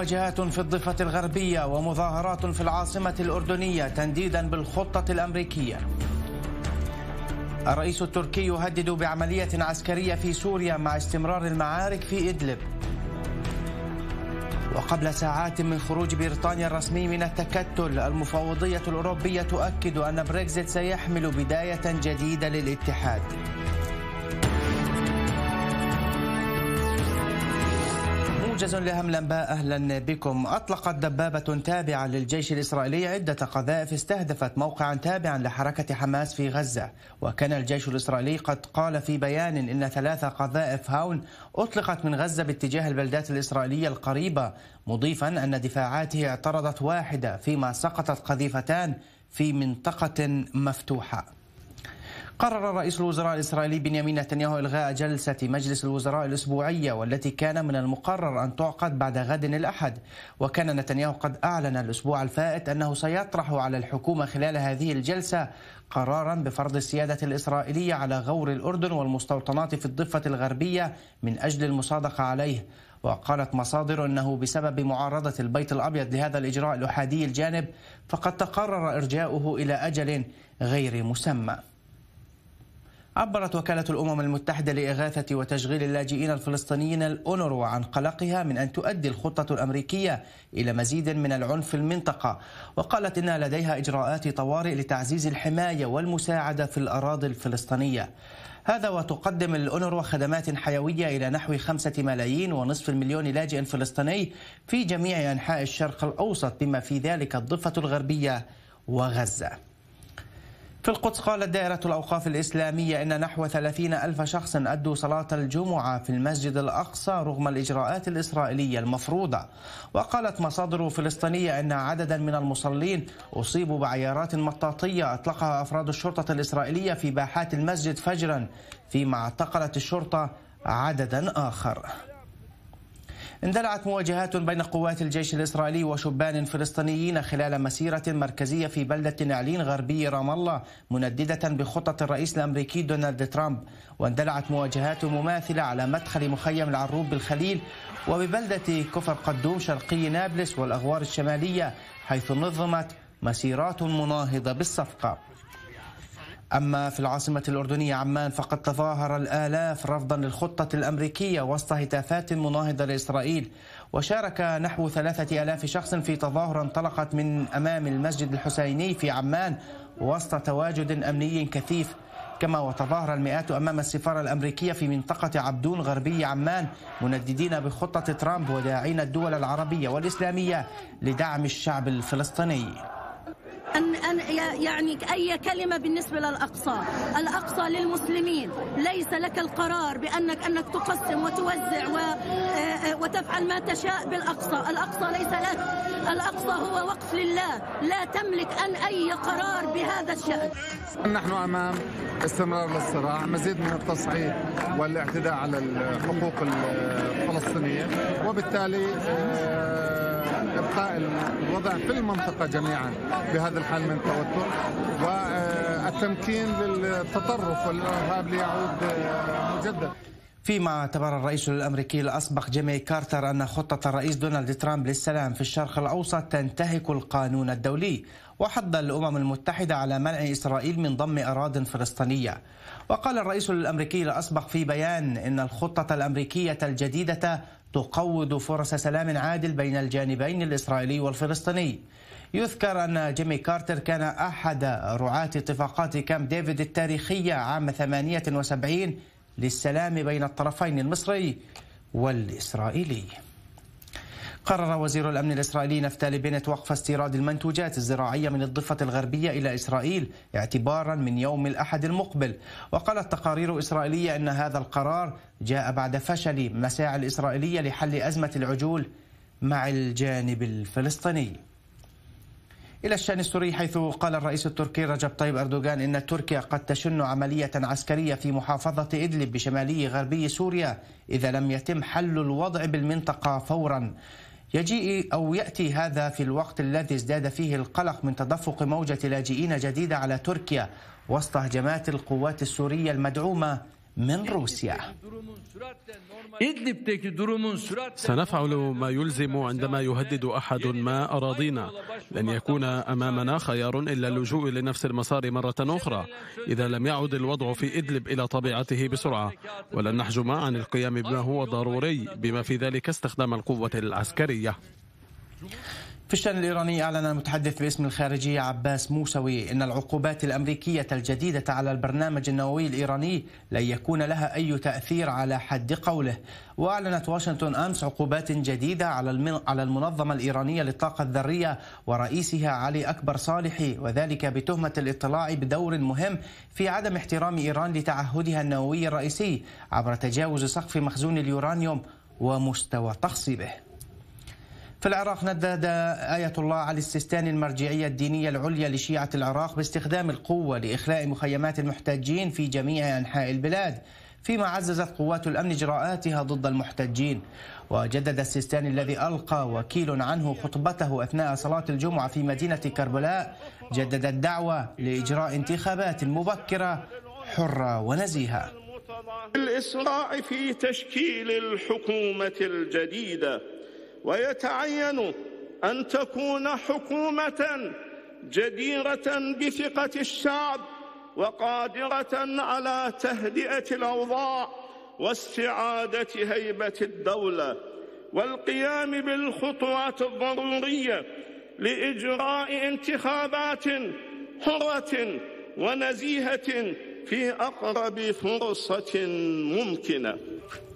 مواجهات في الضفة الغربية ومظاهرات في العاصمة الأردنية تنديدا بالخطة الأمريكية الرئيس التركي يهدد بعملية عسكرية في سوريا مع استمرار المعارك في إدلب وقبل ساعات من خروج بريطانيا الرسمي من التكتل المفوضية الأوروبية تؤكد أن بريكزيت سيحمل بداية جديدة للاتحاد موجز لهم الانباء اهلا بكم اطلقت دبابه تابعه للجيش الاسرائيلي عده قذائف استهدفت موقعا تابعا لحركه حماس في غزه وكان الجيش الاسرائيلي قد قال في بيان ان ثلاثه قذائف هاون اطلقت من غزه باتجاه البلدات الاسرائيليه القريبه مضيفا ان دفاعاته اعترضت واحده فيما سقطت قذيفتان في منطقه مفتوحه قرر رئيس الوزراء الإسرائيلي بنيامين نتنياهو إلغاء جلسة مجلس الوزراء الأسبوعية والتي كان من المقرر أن تعقد بعد غد الأحد وكان نتنياهو قد أعلن الأسبوع الفائت أنه سيطرح على الحكومة خلال هذه الجلسة قرارا بفرض السيادة الإسرائيلية على غور الأردن والمستوطنات في الضفة الغربية من أجل المصادقة عليه وقالت مصادر انه بسبب معارضه البيت الابيض لهذا الاجراء الاحادي الجانب فقد تقرر ارجاؤه الى اجل غير مسمى عبرت وكالة الأمم المتحدة لإغاثة وتشغيل اللاجئين الفلسطينيين الأونروا عن قلقها من أن تؤدي الخطة الأمريكية إلى مزيد من العنف في المنطقة وقالت إنها لديها إجراءات طوارئ لتعزيز الحماية والمساعدة في الأراضي الفلسطينية هذا وتقدم الأونروا خدمات حيوية إلى نحو خمسة ملايين ونصف المليون لاجئ فلسطيني في جميع أنحاء الشرق الأوسط بما في ذلك الضفة الغربية وغزة في القدس قالت دائرة الأوقاف الإسلامية إن نحو 30 ألف شخص أدوا صلاة الجمعة في المسجد الأقصى رغم الإجراءات الإسرائيلية المفروضة وقالت مصادر فلسطينية إن عددا من المصلين أصيبوا بعيارات مطاطية أطلقها أفراد الشرطة الإسرائيلية في باحات المسجد فجرا فيما اعتقلت الشرطة عددا آخر اندلعت مواجهات بين قوات الجيش الإسرائيلي وشبان فلسطينيين خلال مسيرة مركزية في بلدة نعلين غربي رام الله منددة بخطط الرئيس الأمريكي دونالد ترامب واندلعت مواجهات مماثلة على مدخل مخيم العروب بالخليل وببلدة كفر قدوم شرقي نابلس والأغوار الشمالية حيث نظمت مسيرات مناهضة بالصفقة أما في العاصمة الأردنية عمان فقد تظاهر الآلاف رفضا للخطة الأمريكية وسط هتافات مناهضة لإسرائيل وشارك نحو ثلاثة ألاف شخص في تظاهرة انطلقت من أمام المسجد الحسيني في عمان وسط تواجد أمني كثيف كما وتظاهر المئات أمام السفارة الأمريكية في منطقة عبدون غربي عمان منددين بخطة ترامب وداعين الدول العربية والإسلامية لدعم الشعب الفلسطيني أن أن يعني أي كلمة بالنسبة للأقصى الأقصى للمسلمين ليس لك القرار بأنك أنك تقسم وتوزع و آه، آه، وتفعل ما تشاء بالأقصى الأقصى ليس لك الأقصى هو وقف لله لا تملك أن أي قرار بهذا الشأن نحن أمام استمرار للصراع مزيد من التصعيد والاعتداء على الحقوق آه، الفلسطينية وبالتالي إبقاء الوضع في المنطقة جميعا بهذا الحال من توتر والتمكين للتطرف والإرهاب ليعود آه، مجددا فيما اعتبر الرئيس الامريكي الاسبق جيمي كارتر ان خطه الرئيس دونالد ترامب للسلام في الشرق الاوسط تنتهك القانون الدولي وحض الامم المتحده على منع اسرائيل من ضم اراض فلسطينيه وقال الرئيس الامريكي الاسبق في بيان ان الخطه الامريكيه الجديده تقوض فرص سلام عادل بين الجانبين الإسرائيلي والفلسطيني يذكر أن جيمي كارتر كان أحد رعاة اتفاقات كامب ديفيد التاريخية عام 78 للسلام بين الطرفين المصري والإسرائيلي قرر وزير الأمن الإسرائيلي نفتالي بنت وقف استيراد المنتوجات الزراعية من الضفة الغربية إلى إسرائيل اعتبارا من يوم الأحد المقبل وقالت تقارير إسرائيلية أن هذا القرار جاء بعد فشل مساعي الإسرائيلية لحل أزمة العجول مع الجانب الفلسطيني إلى الشأن السوري حيث قال الرئيس التركي رجب طيب أردوغان إن تركيا قد تشن عملية عسكرية في محافظة إدلب بشمالي غربي سوريا إذا لم يتم حل الوضع بالمنطقة فورا يجيء أو يأتي هذا في الوقت الذي ازداد فيه القلق من تدفق موجة لاجئين جديدة على تركيا وسط هجمات القوات السورية المدعومة من روسيا سنفعل ما يلزم عندما يهدد احد ما اراضينا لن يكون امامنا خيار الا اللجوء لنفس المسار مره اخرى اذا لم يعد الوضع في ادلب الى طبيعته بسرعه ولن نحجم عن القيام بما هو ضروري بما في ذلك استخدام القوه العسكريه في الشأن الإيراني أعلن المتحدث باسم الخارجية عباس موسوي أن العقوبات الأمريكية الجديدة على البرنامج النووي الإيراني لن يكون لها أي تأثير على حد قوله وأعلنت واشنطن أمس عقوبات جديدة على على المنظمة الإيرانية للطاقة الذرية ورئيسها علي أكبر صالحي وذلك بتهمة الاطلاع بدور مهم في عدم احترام إيران لتعهدها النووي الرئيسي عبر تجاوز سقف مخزون اليورانيوم ومستوى تخصيبه في العراق ندد آية الله على السيستاني المرجعية الدينية العليا لشيعة العراق باستخدام القوة لإخلاء مخيمات المحتجين في جميع أنحاء البلاد فيما عززت قوات الأمن إجراءاتها ضد المحتجين وجدد السيستاني الذي ألقى وكيل عنه خطبته أثناء صلاة الجمعة في مدينة كربلاء جدد الدعوة لإجراء انتخابات مبكرة حرة ونزيهة الإسراع في تشكيل الحكومة الجديدة ويتعين أن تكون حكومة جديرة بثقة الشعب وقادرة على تهدئة الأوضاع واستعادة هيبة الدولة والقيام بالخطوات الضرورية لإجراء انتخابات حرة ونزيهة في أقرب فرصة ممكنة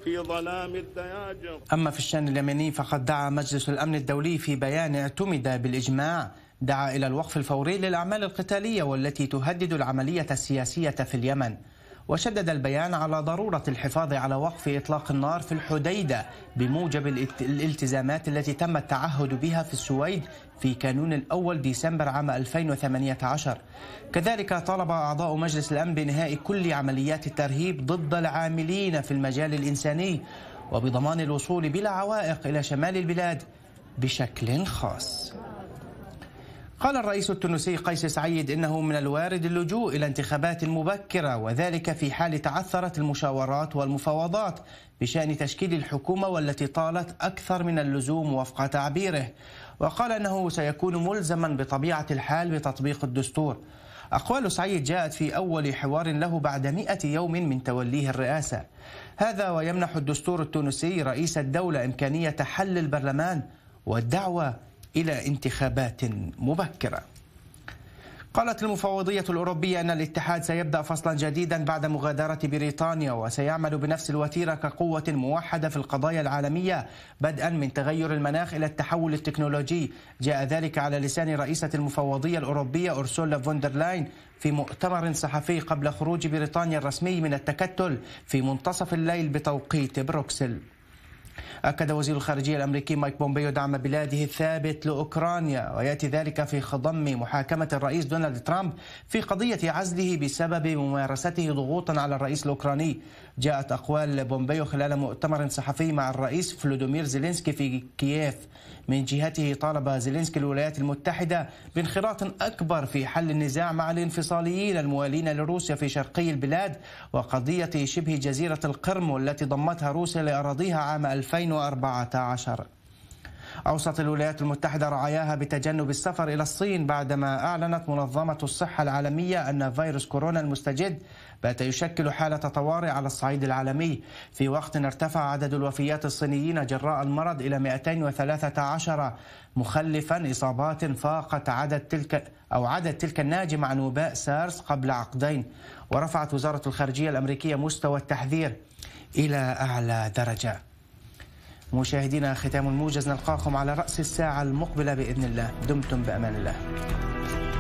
في ظلام الدياجر أما في الشأن اليمني فقد دعا مجلس الأمن الدولي في بيان اعتمد بالإجماع دعا إلى الوقف الفوري للأعمال القتالية والتي تهدد العملية السياسية في اليمن وشدد البيان على ضرورة الحفاظ على وقف إطلاق النار في الحديدة بموجب الالتزامات التي تم التعهد بها في السويد في كانون الأول ديسمبر عام 2018 كذلك طلب أعضاء مجلس الأمن بإنهاء كل عمليات الترهيب ضد العاملين في المجال الإنساني وبضمان الوصول بلا عوائق إلى شمال البلاد بشكل خاص قال الرئيس التونسي قيس سعيد انه من الوارد اللجوء الى انتخابات مبكره وذلك في حال تعثرت المشاورات والمفاوضات بشان تشكيل الحكومه والتي طالت اكثر من اللزوم وفق تعبيره وقال انه سيكون ملزما بطبيعه الحال بتطبيق الدستور أقوال سعيد جاءت في أول حوار له بعد مئة يوم من توليه الرئاسة هذا ويمنح الدستور التونسي رئيس الدولة إمكانية حل البرلمان والدعوة إلى انتخابات مبكرة قالت المفوضية الأوروبية أن الاتحاد سيبدأ فصلا جديدا بعد مغادرة بريطانيا وسيعمل بنفس الوتيرة كقوة موحدة في القضايا العالمية بدءا من تغير المناخ إلى التحول التكنولوجي جاء ذلك على لسان رئيسة المفوضية الأوروبية ارسولا فوندرلاين في مؤتمر صحفي قبل خروج بريطانيا الرسمي من التكتل في منتصف الليل بتوقيت بروكسل أكد وزير الخارجية الأمريكي مايك بومبيو دعم بلاده الثابت لأوكرانيا ويأتي ذلك في خضم محاكمة الرئيس دونالد ترامب في قضية عزله بسبب ممارسته ضغوطا على الرئيس الأوكراني جاءت أقوال بومبيو خلال مؤتمر صحفي مع الرئيس فلودومير زيلينسكي في كييف من جهته طالب زيلينسكي الولايات المتحدة بانخراط أكبر في حل النزاع مع الانفصاليين الموالين لروسيا في شرقي البلاد وقضية شبه جزيرة القرم والتي ضمتها روسيا لأراضيها عام 2014 أوصت الولايات المتحدة رعاياها بتجنب السفر إلى الصين بعدما أعلنت منظمة الصحة العالمية أن فيروس كورونا المستجد بات يشكل حالة طوارئ على الصعيد العالمي في وقت ارتفع عدد الوفيات الصينيين جراء المرض إلى 213 مخلفا إصابات فاقت عدد تلك أو عدد تلك الناجمة عن وباء سارس قبل عقدين ورفعت وزارة الخارجية الأمريكية مستوى التحذير إلى أعلى درجة مشاهدينا ختام الموجز نلقاكم على رأس الساعة المقبلة بإذن الله دمتم بأمان الله